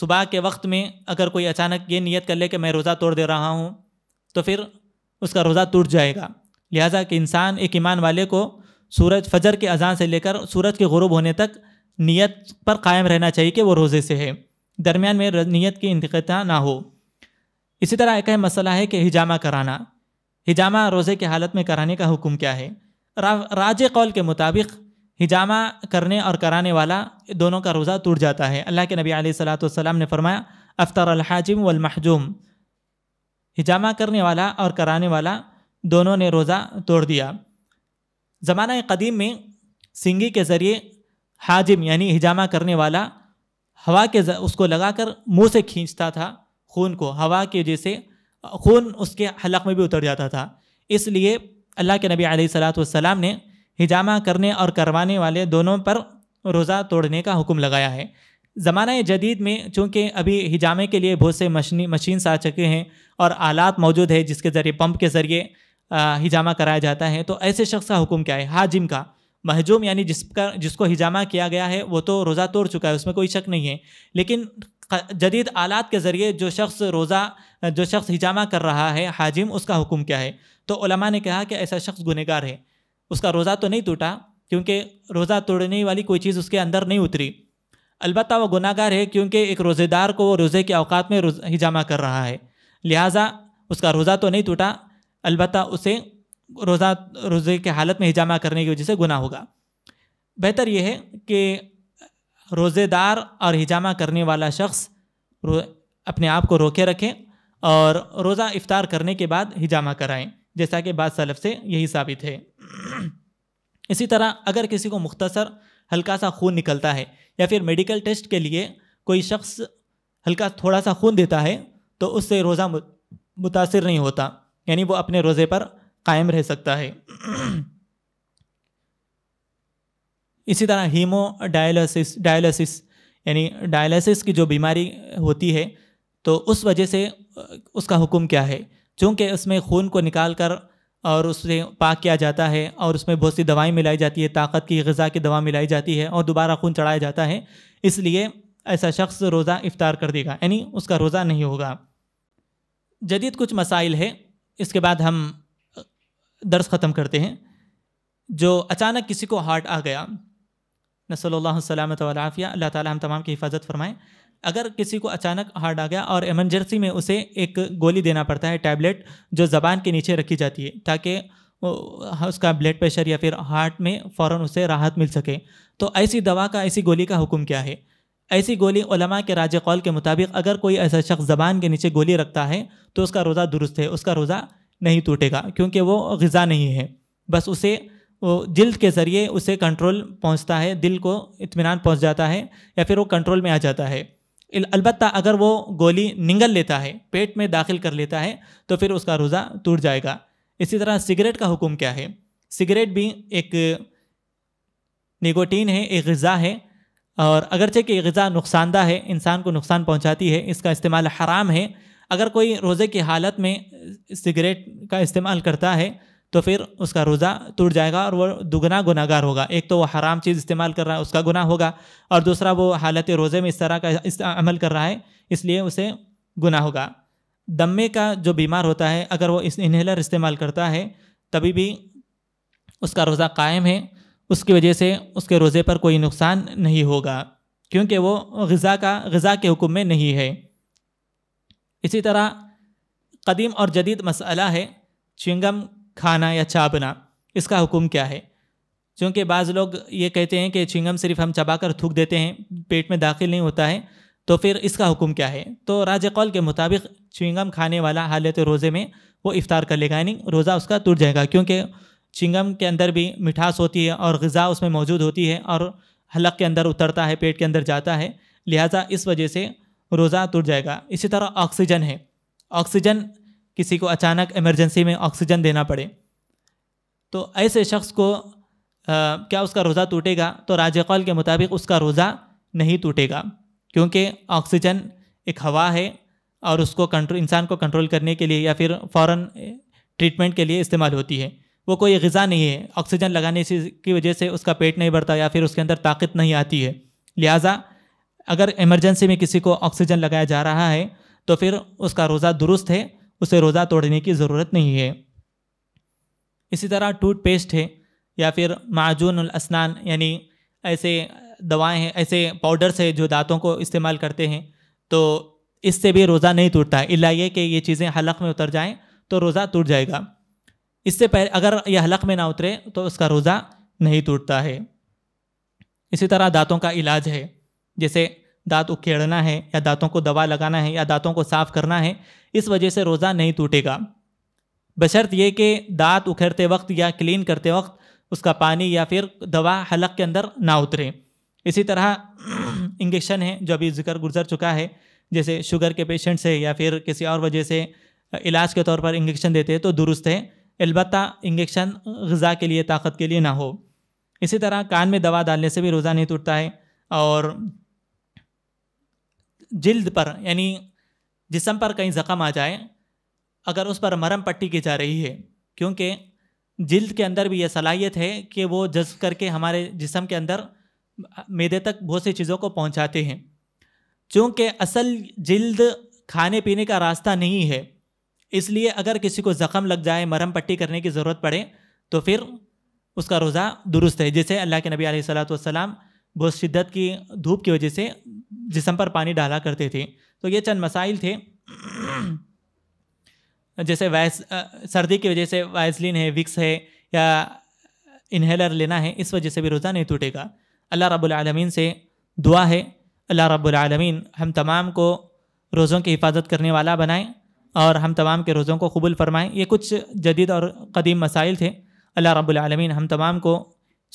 सुबह के वक्त में अगर कोई अचानक ये नियत कर ले कि मैं रोज़ा तोड़ दे रहा हूँ तो फिर उसका रोज़ा टूट जाएगा लिहाजा कि इंसान एक ईमान वाले को सूरज फजर के अजान से लेकर सूरज के गुरुब होने तक नीयत पर कायम रहना चाहिए कि वो रोज़े से है दरमियान में नीयत की इंतकता ना हो इसी तरह एक मसला है कि हिजामा कराना हिजामा रोज़े की हालत में कराने का हुक्म क्या है रा, राज कौल के मुताबिक हिजामा करने और कराने वाला दोनों का रोज़ा टूट जाता है अल्लाह के नबी सलाम ने फरमाया अफ्तर अलहाजिम वलमहजूम हिजामा करने वाला और कराने वाला दोनों ने रोज़ा तोड़ दिया ज़माना कदीम में सिंगी के ज़रिए हाजिम यानी हिजामा करने वाला हवा के उसको लगाकर मुंह से खींचता था खून को हवा के जैसे खून उसके हलक में भी उतर जाता था इसलिए अल्लाह के नबी सलाम ने हिजामा करने और करवाने वाले दोनों पर रोज़ा तोड़ने का हुक्म लगाया है ज़माना जदीद में चूँकि अभी हिजामे के लिए बहुत से मशीन मशीन्स आ चुके हैं और आलात मौजूद है जिसके ज़रिए पंप के ज़रिए हिजामा कराया जाता है तो ऐसे शख्स का हुक्म क्या है हाजिम का महजूम यानी जिसका जिसको हिजामा किया गया है वो तो रोज़ा तोड़ चुका है उसमें कोई शक नहीं है लेकिन जदीद आलात के ज़रिए जो शख्स रोज़ा जो शख्स हिजामा कर रहा है हाजिम उसका हुक्म क्या है तो उलमा ने कहा कि ऐसा शख्स गुनहगार है उसका रोज़ा तो नहीं टूटा क्योंकि रोज़ा तोड़ने वाली कोई चीज़ उसके अंदर नहीं उतरी अलबत्त वह गुनागार है क्योंकि एक रोज़ेदार को वो रोज़े के अवकात में हिजामा कर रहा है लिहाजा उसका रोज़ा तो नहीं टूटा अलबत् उसे रोज़ा रोज़े के हालत में हिजामा करने की वजह से गुना होगा बेहतर यह है कि रोज़ेदार और हिजामा करने वाला शख्स अपने आप को रोके रखें और रोज़ा इफ़ार करने के बाद हिजामा कराएं जैसा कि बाद सलफ से यही साबित है (clears throat) इसी तरह अगर किसी को मुख्तसर हल्का सा खून निकलता है या फिर मेडिकल टेस्ट के लिए कोई शख्स हल्का थोड़ा सा खून देता है तो उससे रोज़ा मुतासर नहीं होता यानी वो अपने रोज़े पर कायम रह सकता है इसी तरह हीमो डायलिसिस डायलिसिस यानी डायलिसिस की जो बीमारी होती है तो उस वजह से उसका हुक्म क्या है चूँकि उसमें खून को निकाल कर और उससे पाक किया जाता है और उसमें बहुत सी दवाएं मिलाई जाती है ताकत की गज़ा की दवा मिलाई जाती है और दोबारा खून चढ़ाया जाता है इसलिए ऐसा शख्स रोज़ा इफ़ार कर देगा यानी उसका रोज़ा नहीं होगा जदीद कुछ मसाइल है इसके बाद हम दर्स ख़त्म करते हैं जो अचानक किसी को हार्ट आ गया नसल सलामत अल्लाह ताली हम तमाम की हिफाजत फरमाएँ अगर किसी को अचानक हार्ट आ गया और एमरजेंसी में उसे एक गोली देना पड़ता है टैबलेट जो ज़बान के नीचे रखी जाती है ताकि उसका ब्लड प्रेशर या फिर हार्ट में फ़ौर उसे राहत मिल सके तो ऐसी दवा का ऐसी गोली का हुक्म क्या है ऐसी गोली उलमा के राज कौल के मुताबिक अगर कोई ऐसा शख्स ज़बान के नीचे गोली रखता है तो उसका रोज़ा दुरुस्त है उसका रोज़ा नहीं टूटेगा क्योंकि वो गज़ा नहीं है बस उसे वो जल्द के ज़रिए उसे कंट्रोल पहुंचता है दिल को इतमान पहुंच जाता है या फिर वो कंट्रोल में आ जाता है अलबत्त अगर वो गोली निगल लेता है पेट में दाखिल कर लेता है तो फिर उसका रोज़ा टूट जाएगा इसी तरह सिगरेट का हुक्म क्या है सिगरेट भी एक निगोटीन है एक गज़ा है और अगरचे कि गज़ा नुकसानदा है इंसान को नुकसान पहुँचाती है इसका इस्तेमाल हराम है अगर कोई रोज़े की हालत में सिगरेट का इस्तेमाल करता है तो फिर उसका रोज़ा टूट जाएगा और वह दुगना गुनागार होगा एक तो वो हराम चीज़ इस्तेमाल कर रहा है उसका गुना होगा और दूसरा वो हालत रोज़े में इस तरह का इस अमल कर रहा है इसलिए उसे गुना होगा दमे का जो बीमार होता है अगर वो इस इन्हेलर इस्तेमाल करता है तभी भी उसका रोज़ा कायम है उसकी वजह से उसके रोज़े पर कोई नुकसान नहीं होगा क्योंकि वो गज़ा का गज़ा के हुक्म में नहीं है इसी तरह कदीम और जदीद मसला है चिंगम खाना या चाबना इसका हुक्म क्या है चूँकि बाज़ लोग ये कहते हैं कि चिंगम सिर्फ हम चबा कर थूक देते हैं पेट में दाखिल नहीं होता है तो फिर इसका हुक्म क्या है तो राज कौल के मुताबिक चिंगम खाने वाला हालत रोज़े में वो इफ़ार कर लेगा यानी रोज़ा उसका टूट जाएगा क्योंकि चिंगम के अंदर भी मिठास होती है और ग़ा उसमें मौजूद होती है और हलक के अंदर उतरता है पेट के अंदर जाता है लिहाजा इस वजह से रोज़ा टूट जाएगा इसी तरह ऑक्सीजन है ऑक्सीजन किसी को अचानक इमरजेंसी में ऑक्सीजन देना पड़े तो ऐसे शख्स को आ, क्या उसका रोज़ा टूटेगा तो राज कौल के मुताबिक उसका रोज़ा नहीं टूटेगा क्योंकि ऑक्सीजन एक हवा है और उसको कंट्रो इंसान को कंट्रोल करने के लिए या फिर फ़ौर ट्रीटमेंट के लिए इस्तेमाल होती है वो कोई गज़ा नहीं है ऑक्सीजन लगाने से की वजह से उसका पेट नहीं बढ़ता या फिर उसके अंदर ताकत नहीं आती है लिहाजा अगर इमरजेंसी में किसी को ऑक्सीजन लगाया जा रहा है तो फिर उसका रोज़ा दुरुस्त है उसे रोज़ा तोड़ने की ज़रूरत नहीं है इसी तरह टूथपेस्ट है या फिर माजून अस्नान यानी ऐसे दवाएं हैं ऐसे पाउडर्स है जो दांतों को इस्तेमाल करते हैं तो इससे भी रोज़ा नहीं टूटता है इला ये कि ये चीज़ें हलक में उतर जाएँ तो रोज़ा टूट जाएगा इससे पहले अगर यह हलक में ना उतरे तो उसका रोज़ा नहीं टूटता है इसी तरह दांतों का इलाज है जैसे दांत उखेड़ना है या दांतों को दवा लगाना है या दांतों को साफ़ करना है इस वजह से रोज़ा नहीं टूटेगा बशर्त ये कि दांत उखेड़ते वक्त या क्लीन करते वक्त उसका पानी या फिर दवा हलक के अंदर ना उतरे इसी तरह (clears throat) इंजेक्शन है जो अभी जिक्र गुजर चुका है जैसे शुगर के पेशेंट्स है या फिर किसी और वजह से इलाज के तौर पर इंजेक्शन देते हैं तो दुरुस्त है अलबत् इंजेक्शन गज़ा के लिए ताकत के लिए ना हो इसी तरह कान में दवा डालने से भी रोज़ा नहीं टूटता है और जिल्द पर यानी जिसम पर कहीं ज़ख़म आ जाए अगर उस पर मरम पट्टी की जा रही है क्योंकि जिल्द के अंदर भी यह सलाहियत है कि वो जज्ब करके हमारे जिसम के अंदर मैदे तक बहुत सी चीज़ों को पहुँचाते हैं चूँकि असल जल्द खाने पीने का रास्ता नहीं है इसलिए अगर किसी को ज़ख़म लग जाए मरहम पट्टी करने की ज़रूरत पड़े तो फिर उसका रोज़ा दुरुस्त है जैसे अल्लाह के नबी सलाम बहुत शिद्दत की धूप की वजह से जिसम पर पानी डाला करते थे तो ये चंद मसाइल थे (clears throat) जैसे वैस सर्दी की वजह से वैसलिन है विक्स है या इन्हेलर लेना है इस वजह से भी रोज़ा नहीं टूटेगा अल्लाह रबालमीन से दुआ है अल्लाह रबालमीन हम तमाम को रोज़ों की हिफाजत करने वाला बनाएँ और हम तमाम के रोज़ों को कबूल फरमाएँ ये कुछ जदीद और कदीम मसाइल थे अल्लाह रबालमीन हम तमाम को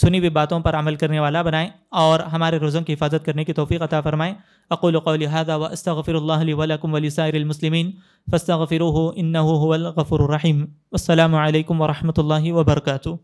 सुनी हुई बातों पर अमल करने वाला बनाएँ और हमारे रोज़ों की हिफाजत करने की तोफ़ी अता फ़रमाएँ अक़ुल लिहाजा व अस्तफ़िर वलकम वलीसारमसलिमिन फ़स्तफ़िर अल्लाम वरहमल वर्का